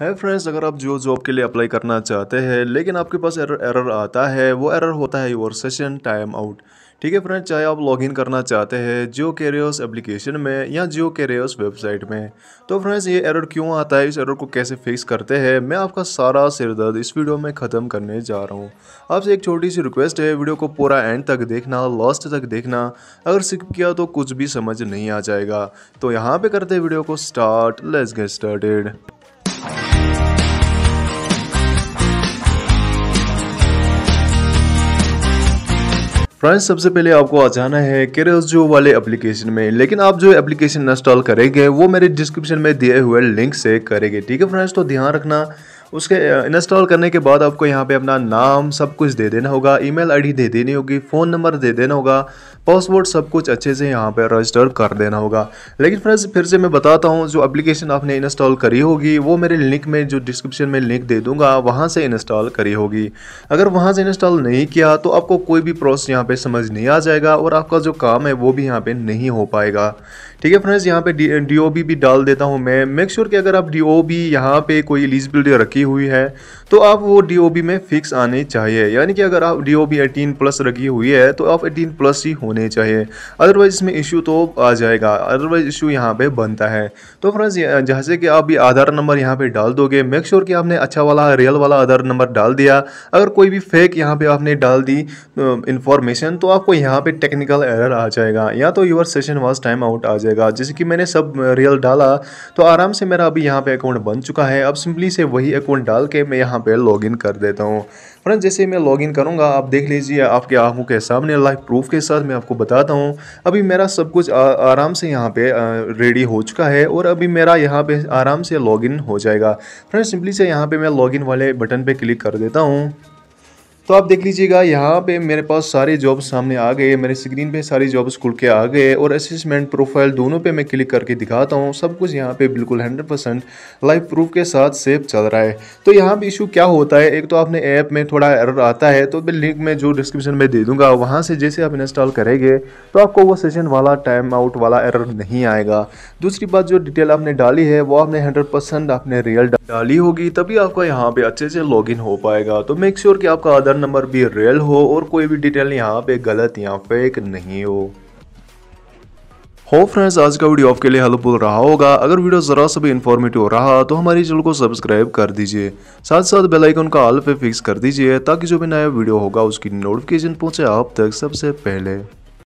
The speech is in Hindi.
है फ्रेंड्स अगर आप जो जॉब के लिए अप्लाई करना चाहते हैं लेकिन आपके पास एरर एरर आता है वो एरर होता है योर सेशन टाइम आउट ठीक है फ्रेंड्स चाहे आप लॉगिन करना चाहते हैं जियो कैरियर्स एप्लीकेशन में या जियो कैरियर्स वेबसाइट में तो फ्रेंड्स ये एरर क्यों आता है इस एरर को कैसे फिक्स करते हैं मैं आपका सारा सिरदर्द इस वीडियो में ख़त्म करने जा रहा हूँ आपसे एक छोटी सी रिक्वेस्ट है वीडियो को पूरा एंड तक देखना लास्ट तक देखना अगर स्किप किया तो कुछ भी समझ नहीं आ जाएगा तो यहाँ पर करते वीडियो को start let's get started friends सबसे पहले आपको आ जाना है केरस जो वाले एप्लीकेशन में लेकिन आप जो एप्लीकेशन इंस्टॉल करेंगे वो मेरे डिस्क्रिप्शन में दिए हुए लिंक से करेंगे ठीक है फ्रेंड्स तो ध्यान रखना उसके इंस्टॉल करने के बाद आपको यहाँ पे अपना नाम सब कुछ दे देना होगा ईमेल आईडी दे देनी होगी फ़ोन नंबर दे देना होगा पासवर्ड सब कुछ अच्छे से यहाँ पे रजिस्टर कर देना होगा लेकिन फ्रेंड्स फिर से मैं बताता हूँ जो एप्लीकेशन आपने इंस्टॉल करी होगी वो मेरे लिंक में जो डिस्क्रिप्शन में लिंक दे दूँगा वहाँ से इंस्टॉल करी होगी अगर वहाँ से इंस्टॉल नहीं किया तो आपको कोई भी प्रोसेस यहाँ पर समझ नहीं आ जाएगा और आपका जो काम है वो भी यहाँ पर नहीं हो पाएगा ठीक है फ्रेंड्स यहाँ पर डी भी डाल देता हूँ मैं मेक श्योर कि अगर आप डी ओ बी यहाँ पर कोई एलिजिबिलिटी रखी रखी हुई है तो आप वो डी में फिक्स आने चाहिए यानी कि अगर आप डी ओ प्लस रखी हुई है तो आप एटीन प्लस ही होने चाहिए अदरवाइज़ इसमें इशू तो आ जाएगा अदरवाइज़ इशू यहाँ पे बनता है तो फ्रेंड्स जैसे कि आप ये आधार नंबर यहाँ पे डाल दोगे मेक श्योर कि आपने अच्छा वाला रियल वाला आधार नंबर डाल दिया अगर कोई भी फेक यहाँ पर आपने डाल दी इन्फॉर्मेशन तो आपको यहाँ पर टेक्निकल एरर आ जाएगा या तो your session was time out आ जाएगा जैसे कि मैंने सब रियल डाला तो आराम से मेरा अभी यहाँ पे अकाउंट बन चुका है अब सिंपली से वही अकाउंट फोन डाल के मैं यहाँ पे लॉगिन कर देता हूँ फ्रेंड मतलब जैसे मैं लॉगिन करूँगा आप देख लीजिए आपके आँखों के सामने लाइव प्रूफ के साथ मैं आपको बताता हूँ अभी मेरा सब कुछ आ, आराम से यहाँ पे रेडी हो चुका है और अभी मेरा यहाँ पे आराम से लॉगिन हो जाएगा फ्रेंड सिंपली से यहाँ पे मैं लॉगिन वाले बटन पे क्लिक कर देता हूँ तो आप देख लीजिएगा यहाँ पे मेरे पास सारे जॉब्स सामने आ गए मेरे स्क्रीन पे सारी जॉब्स खुल के आ गए और असिस्मेंट प्रोफाइल दोनों पे मैं क्लिक करके दिखाता हूँ सब कुछ यहाँ पे बिल्कुल 100 परसेंट लाइव प्रूफ के साथ सेफ चल रहा है तो यहाँ पे इशू क्या होता है एक तो आपने ऐप में थोड़ा एरर आता है तो लिंक में जो डिस्क्रिप्शन में दे दूँगा वहाँ से जैसे आप इंस्टॉल करेंगे तो आपको वो सेशन वाला टाइम आउट वाला एरर नहीं आएगा दूसरी बात जो डिटेल आपने डाली है वो आपने हंड्रेड आपने रियल डाली होगी तभी आपका यहाँ पर अच्छे से लॉग हो पाएगा तो मेक श्योर कि आपका आधार नंबर भी रियल हो और कोई भी डिटेल यहाँ पे गलत या फेक नहीं हो हो फ्रेंड्स आज का वीडियो आपके लिए हेल्पफुल रहा होगा अगर वीडियो ज़रा सा भी इन्फॉर्मेटिव रहा तो हमारे चैनल को सब्सक्राइब कर दीजिए साथ साथ बेल आइकन का ऑल पे फिक्स कर दीजिए ताकि जो भी नया वीडियो होगा उसकी नोटिफिकेशन पहुंचे आप तक सबसे पहले